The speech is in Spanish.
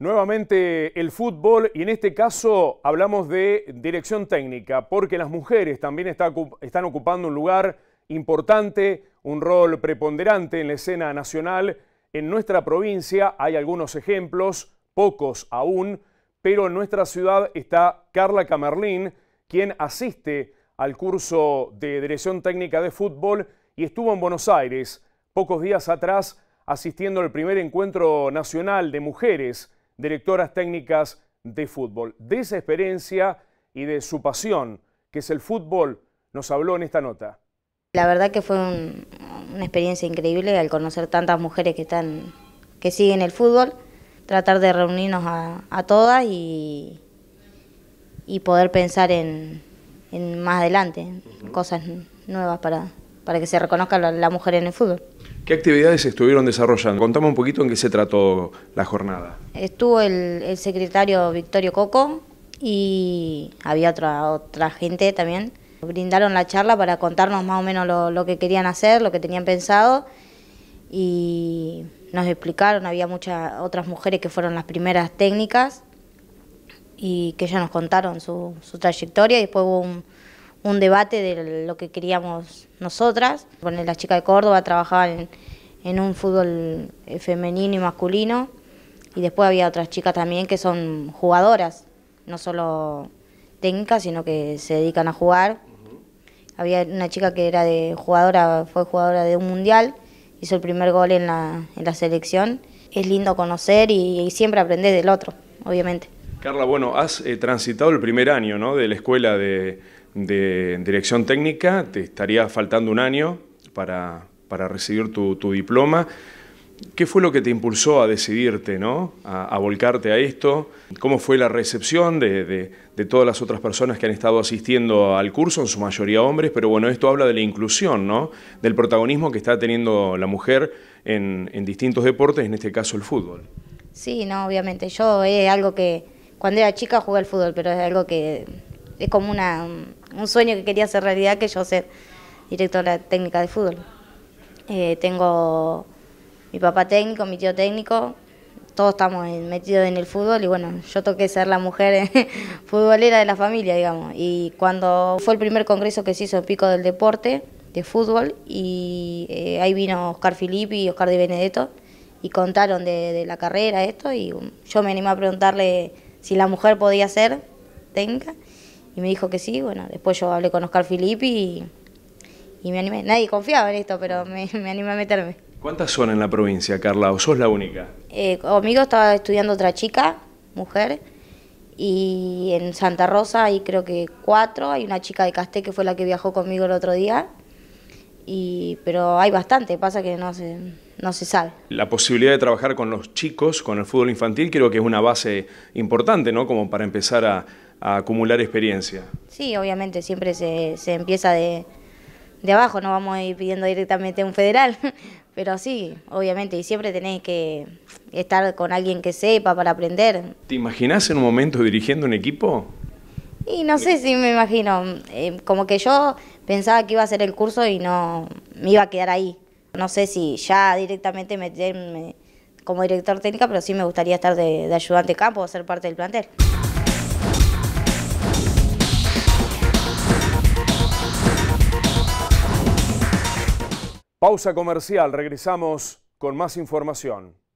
Nuevamente el fútbol y en este caso hablamos de dirección técnica, porque las mujeres también están ocupando un lugar importante, un rol preponderante en la escena nacional. En nuestra provincia hay algunos ejemplos, pocos aún, pero en nuestra ciudad está Carla Camerlín, quien asiste al curso de Dirección Técnica de Fútbol y estuvo en Buenos Aires pocos días atrás asistiendo al primer encuentro nacional de mujeres directoras técnicas de fútbol. De esa experiencia y de su pasión, que es el fútbol, nos habló en esta nota. La verdad que fue una experiencia increíble al conocer tantas mujeres que, están, que siguen el fútbol, tratar de reunirnos a, todas y, y, poder pensar en, más adelante, cosas nuevas para, para que se reconozca la, mujer en el fútbol. ¿Qué actividades estuvieron desarrollando? Contame un poquito en qué se trató la jornada. Estuvo el, secretario Victorio Coco y había otra, otra gente también. Brindaron la charla para contarnos más o menos lo, que querían hacer, lo que tenían pensado y nos explicaron, había muchas otras mujeres que fueron las primeras técnicas y que ya nos contaron su, su trayectoria y después hubo un, un debate de lo que queríamos nosotras. la chica de Córdoba trabajaba en, un fútbol eh, femenino y masculino y después había otras chicas también que son jugadoras, no solo técnicas, sino que se dedican a jugar. Había una chica que era de jugadora, fue jugadora de un mundial, hizo el primer gol en la, selección. Es lindo conocer y, siempre aprender del otro, obviamente. Carla, bueno, has eh, transitado el primer año ¿no? de la escuela de, de dirección técnica, te estaría faltando un año para, para recibir tu, diploma. ¿Qué fue lo que te impulsó a decidirte, ¿no? a, volcarte a esto? ¿Cómo fue la recepción de, todas las otras personas que han estado asistiendo al curso, en su mayoría hombres? Pero bueno, esto habla de la inclusión, ¿no? del protagonismo que está teniendo la mujer en, distintos deportes, en este caso el fútbol. Sí, no, obviamente. Yo es eh, algo que cuando era chica jugué al fútbol, pero es algo que es como una, un sueño que quería hacer realidad, que yo ser directora técnica de fútbol. Eh, tengo mi papá técnico, mi tío técnico, todos estamos metidos en el fútbol y bueno, yo toqué ser la mujer futbolera de la familia, digamos. Y cuando fue el primer congreso que se hizo en Pico del Deporte, de fútbol, y eh, ahí vino Oscar Filippi y Oscar de Benedetto y contaron de, de la carrera, esto, y yo me animé a preguntarle si la mujer podía ser técnica y me dijo que sí, bueno, después yo hablé con Oscar Filippi y, me animé. Nadie confiaba en esto, pero me, animé a meterme. ¿Cuántas son en la provincia, Carla, o sos la única? Eh, conmigo estaba estudiando otra chica, mujer, y en Santa Rosa hay creo que cuatro, hay una chica de Casté que fue la que viajó conmigo el otro día, pero hay bastante, pasa que no se, no sabe. La posibilidad de trabajar con los chicos, con el fútbol infantil, creo que es una base importante, ¿no? Como para empezar a, acumular experiencia. Sí, obviamente, siempre se, empieza de, de abajo, no vamos a ir pidiendo directamente a un federal, pero sí, obviamente, y siempre tenés que estar con alguien que sepa para aprender. ¿Te imaginas en un momento dirigiendo un equipo? Y no sé si me imagino, eh, como que yo pensaba que iba a ser el curso y no me iba a quedar ahí. No sé si ya directamente meterme como director técnica, pero sí me gustaría estar de, de ayudante campo o ser parte del plantel. Pausa comercial, regresamos con más información.